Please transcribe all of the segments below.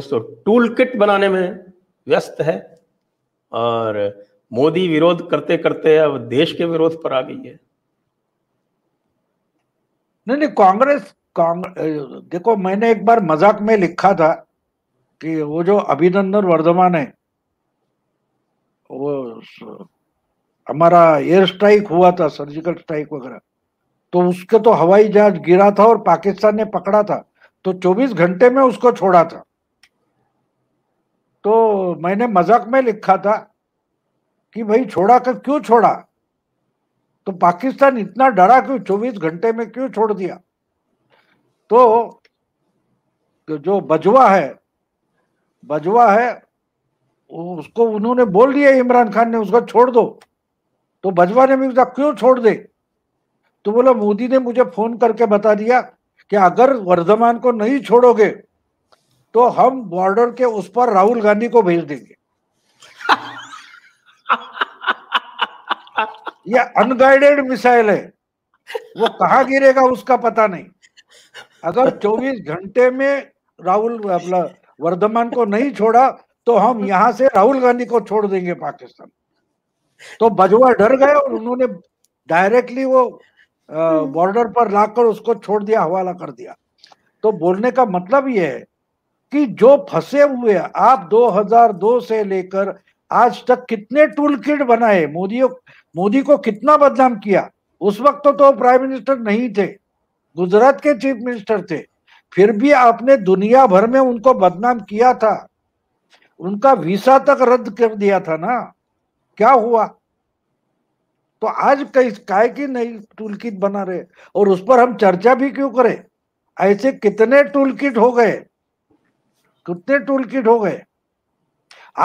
तो tool kit बनाने में व्यस्त है और मोदी विरोध करते करते अब देश के विरोध पर आ गई है नहीं नहीं कांग्रेस कांग्रेस देखो मैंने एक बार मजाक में लिखा था कि वो जो अभिनंदन वर्धमान है वो हमारा एयर स्ट्राइक हुआ था सर्जिकल स्ट्राइक वगैरह तो उसके तो हवाई जहाज गिरा था और पाकिस्तान ने पकड़ा था तो 24 घंटे में उसको छोड़ा था तो मैंने मजाक में लिखा था कि भाई छोड़ा कर क्यों छोड़ा तो पाकिस्तान इतना डरा क्यों चौबीस घंटे में क्यों छोड़ दिया तो जो बजवा है बजवा है उसको उन्होंने बोल दिया इमरान खान ने उसको छोड़ दो तो बजवा ने भी उसका तो क्यों छोड़ दे तो बोला मोदी ने मुझे फोन करके बता दिया कि अगर वर्धमान को नहीं छोड़ोगे तो हम बॉर्डर के उस पर राहुल गांधी को भेज देंगे ये अनगाइडेड मिसाइल है वो कहा गिरेगा उसका पता नहीं अगर 24 घंटे में राहुल वर्धमान को नहीं छोड़ा तो हम यहां से राहुल गांधी को छोड़ देंगे पाकिस्तान तो बजवा डर गए और उन्होंने डायरेक्टली वो बॉर्डर पर लाकर उसको छोड़ दिया हवाला कर दिया तो बोलने का मतलब ये है कि जो फंसे हुए आप 2002 से लेकर आज तक कितने टूल किट बनाए मोदी मोदी को कितना बदनाम किया उस वक्त तो, तो प्राइम मिनिस्टर नहीं थे गुजरात के चीफ मिनिस्टर थे फिर भी आपने दुनिया भर में उनको बदनाम किया था उनका वीसा तक रद्द कर दिया था ना क्या हुआ तो आज कई काय की नई टूल किट बना रहे और उस पर हम चर्चा भी क्यों करें ऐसे कितने टूल किट हो गए कितने टूल किट हो गए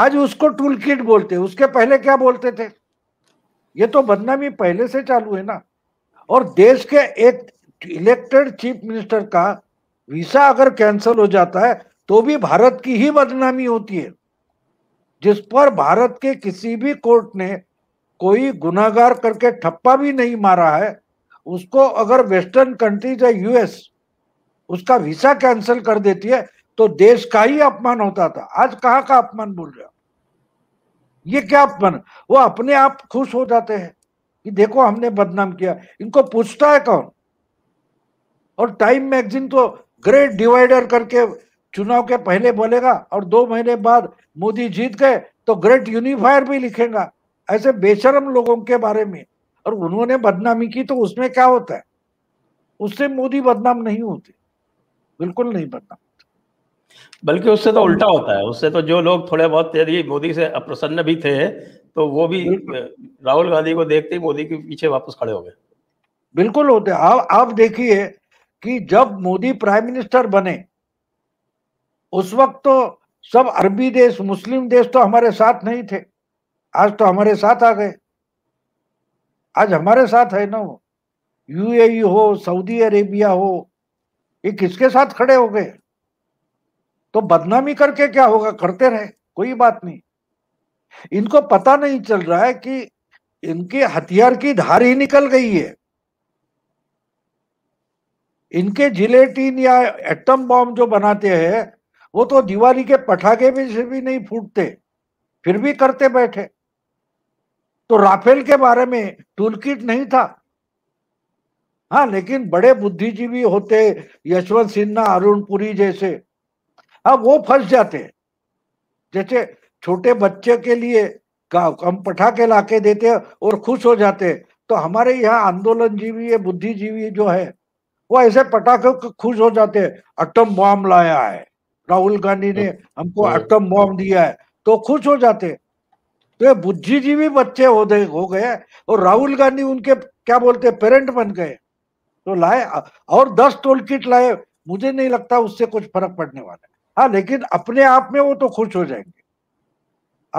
आज उसको टूल किट बोलते उसके पहले क्या बोलते थे ये तो बदनामी पहले से चालू है ना और देश के एक इलेक्टेड चीफ मिनिस्टर का वीसा अगर कैंसल हो जाता है तो भी भारत की ही बदनामी होती है जिस पर भारत के किसी भी कोर्ट ने कोई गुनागार करके ठप्पा भी नहीं मारा है उसको अगर वेस्टर्न कंट्रीज या यूएस उसका वीसा कैंसिल कर देती है तो देश का ही अपमान होता था आज कहाँ का अपमान बोल रहे हो ये क्या अपमान वो अपने आप खुश हो जाते हैं कि देखो हमने बदनाम किया इनको पूछता है कौन और टाइम मैगजीन तो ग्रेट डिवाइडर करके चुनाव के पहले बोलेगा और दो महीने बाद मोदी जीत गए तो ग्रेट यूनिफायर भी लिखेगा ऐसे बेशरम लोगों के बारे में और उन्होंने बदनामी की तो उसमें क्या होता है उससे मोदी बदनाम नहीं होते बिल्कुल नहीं बदनाम बल्कि उससे तो उल्टा होता है उससे तो जो लोग थोड़े बहुत यदि मोदी से अप्रसन्न भी थे तो वो भी राहुल गांधी को देखते ही मोदी के पीछे वापस खड़े हो गए बिल्कुल होते आप आप देखिए कि जब मोदी प्राइम मिनिस्टर बने उस वक्त तो सब अरबी देश मुस्लिम देश तो हमारे साथ नहीं थे आज तो हमारे साथ आ गए आज हमारे साथ है ना वो यूएई हो सऊदी अरेबिया हो ये किसके साथ खड़े हो गए तो बदनामी करके क्या होगा करते रहे कोई बात नहीं इनको पता नहीं चल रहा है कि इनके हथियार की धार ही निकल गई है इनके जिलेटिन या एटम बॉम्ब जो बनाते हैं वो तो दिवाली के पटाखे भी से भी नहीं फूटते फिर भी करते बैठे तो राफेल के बारे में टूलकिट नहीं था हाँ लेकिन बड़े बुद्धिजीवी होते यशवंत सिन्हा अरुण पुरी जैसे अब वो फंस जाते हैं जैसे छोटे बच्चे के लिए हम पटाखे ला के देते और खुश हो जाते तो हमारे यहाँ आंदोलन जीवी बुद्धिजीवी जो है वो ऐसे पटाखे खुश हो जाते अटम बॉम्ब लाया है राहुल गांधी ने हमको अटम हाँ। बॉम्ब दिया है तो खुश हो जाते तो ये बुद्धिजीवी बच्चे हो गए हो गए और राहुल गांधी उनके क्या बोलते पेरेंट बन गए तो लाए और दस टोल किट लाए मुझे नहीं लगता उससे कुछ फर्क पड़ने वाला है हाँ लेकिन अपने आप में वो तो खुश हो जाएंगे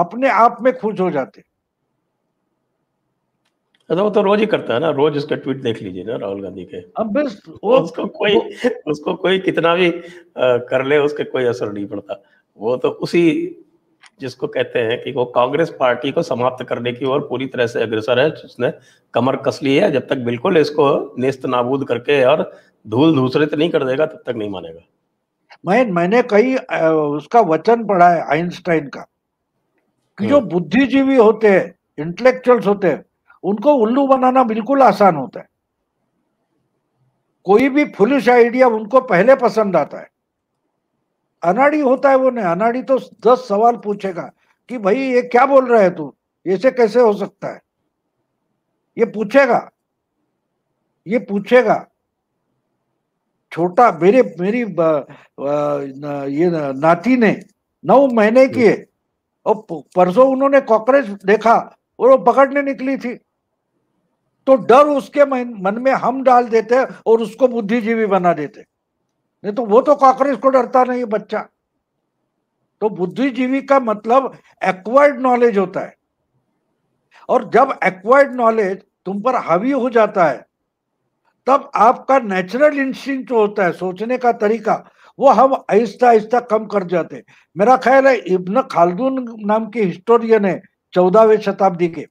अपने आप में खुश हो जाते तो वो तो रोज ही करता है ना रोज उसका ट्वीट देख लीजिए ना राहुल गांधी के अब हाँ, बस वो उसको कोई वो, उसको कोई कितना भी आ, कर ले उसके कोई असर नहीं पड़ता वो तो उसी जिसको कहते हैं कि वो कांग्रेस पार्टी को समाप्त करने की ओर पूरी तरह से अग्रसर है जिसने कमर कस ली है जब तक बिल्कुल इसको नेस्त नाबूद करके और धूल धूसरित नहीं कर देगा तब तक नहीं मानेगा मैं मैंने कई उसका वचन पढ़ा है आइंस्टाइन का कि जो हाँ। बुद्धिजीवी होते हैं इंटेलेक्चुअल्स होते हैं उनको उल्लू बनाना बिल्कुल आसान होता है कोई भी फुलिश आइडिया उनको पहले पसंद आता है अनाड़ी होता है वो नहीं अनाड़ी तो दस सवाल पूछेगा कि भाई ये क्या बोल रहे है तू ऐसे कैसे हो सकता है ये पूछेगा ये पूछेगा छोटा मेरे मेरी ये नाती ने नौ महीने की है और परसों उन्होंने कॉकरेज देखा और वो पकड़ने निकली थी तो डर उसके मन में हम डाल देते और उसको बुद्धिजीवी बना देते नहीं तो वो तो कॉकरेज को डरता नहीं बच्चा तो बुद्धिजीवी का मतलब एक्वायर्ड नॉलेज होता है और जब एक्वायर्ड नॉलेज तुम पर हावी हो जाता है तब आपका नेचुरल इंस्टिंग जो होता है सोचने का तरीका वो हम आहिस्ता आहिस्ता कम कर जाते हैं मेरा ख्याल है इब्न खालदून नाम के हिस्टोरियन है चौदहवें शताब्दी के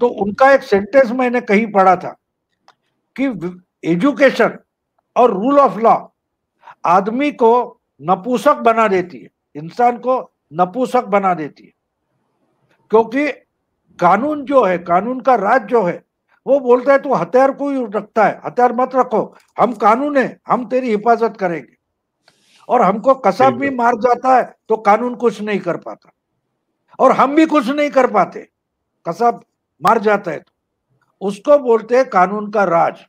तो उनका एक सेंटेंस मैंने कहीं पढ़ा था कि एजुकेशन और रूल ऑफ लॉ आदमी को नपुसक बना देती है इंसान को नपुसक बना देती है क्योंकि कानून जो है कानून का राज जो है वो बोलता है तू हथियार को ही रखता है हथियार मत रखो हम कानून है हम तेरी हिफाजत करेंगे और हमको कसाब भी मार जाता है तो कानून कुछ नहीं कर पाता और हम भी कुछ नहीं कर पाते कसाब मार जाता है तो उसको बोलते हैं कानून का राज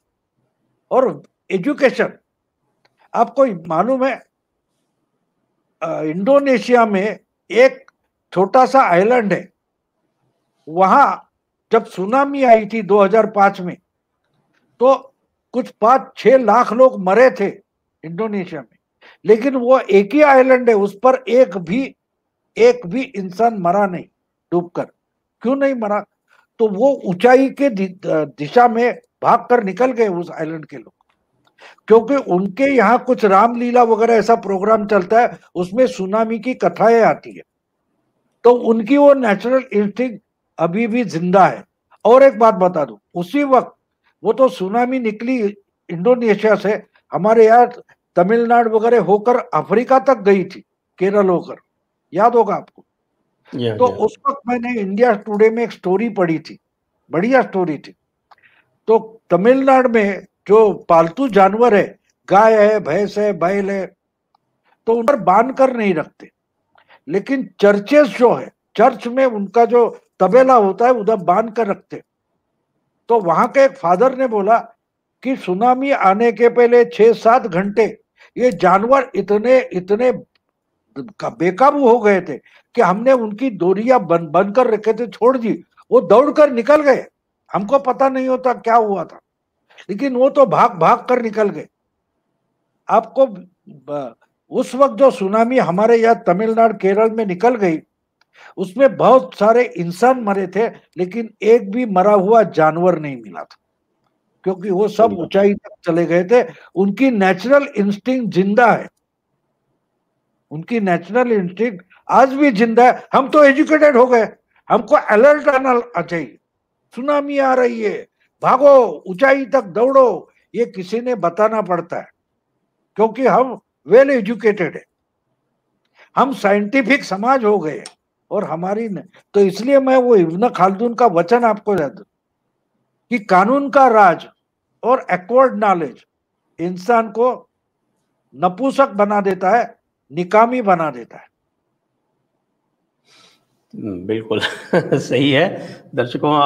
और एजुकेशन आपको मालूम है इंडोनेशिया में एक छोटा सा आइलैंड है वहां जब सुनामी आई थी 2005 में तो कुछ पांच छह लाख लोग मरे थे इंडोनेशिया में लेकिन वो एक ही आइलैंड है उस पर एक भी एक भी इंसान मरा नहीं डूबकर क्यों नहीं मरा तो वो ऊंचाई के दिशा में भागकर निकल गए उस आइलैंड के लोग क्योंकि उनके यहाँ कुछ रामलीला वगैरह ऐसा प्रोग्राम चलता है उसमें सुनामी की कथाएं आती है तो उनकी वो नेचुरल इंस्टिंग अभी भी जिंदा है और एक बात बता दू उसी वक्त वो तो सुनामी निकली इंडोनेशिया से हमारे यहाँ तमिलनाडु वगैरह होकर अफ्रीका तक गई थी केरल होकर याद होगा आपको या, तो या। उस वक्त मैंने इंडिया टुडे में एक स्टोरी पढ़ी थी बढ़िया स्टोरी थी तो तमिलनाडु में जो पालतू जानवर है गाय है भैंस है बैल है तो उन पर बांध कर नहीं रखते लेकिन चर्चेस जो है चर्च में उनका जो तबेला होता है उधर बांध कर रखते तो वहां के एक फादर ने बोला कि सुनामी आने के पहले छह सात घंटे ये जानवर इतने इतने बेकाबू हो गए थे कि हमने उनकी दोरिया बंद बन, कर रखे थे छोड़ दी वो दौड़ कर निकल गए हमको पता नहीं होता क्या हुआ था लेकिन वो तो भाग भाग कर निकल गए आपको उस वक्त जो सुनामी हमारे यहाँ तमिलनाडु केरल में निकल गई उसमें बहुत सारे इंसान मरे थे लेकिन एक भी मरा हुआ जानवर नहीं मिला था क्योंकि वो सब ऊंचाई तक चले गए थे उनकी नेचुरल इंस्टिंग जिंदा है उनकी नेचुरल इंस्टिंग आज भी जिंदा है हम तो एजुकेटेड हो गए हमको अलर्ट आना चाहिए सुनामी आ रही है भागो ऊंचाई तक दौड़ो ये किसी ने बताना पड़ता है क्योंकि हम वेल एजुकेटेड है हम साइंटिफिक समाज हो गए हैं और हमारी नहीं तो इसलिए मैं वो इब्न खालदून का वचन आपको याद कि कानून का राज और एक्वर्ड नॉलेज इंसान को नपुसक बना देता है निकामी बना देता है हम्म, बिल्कुल सही है दर्शकों आप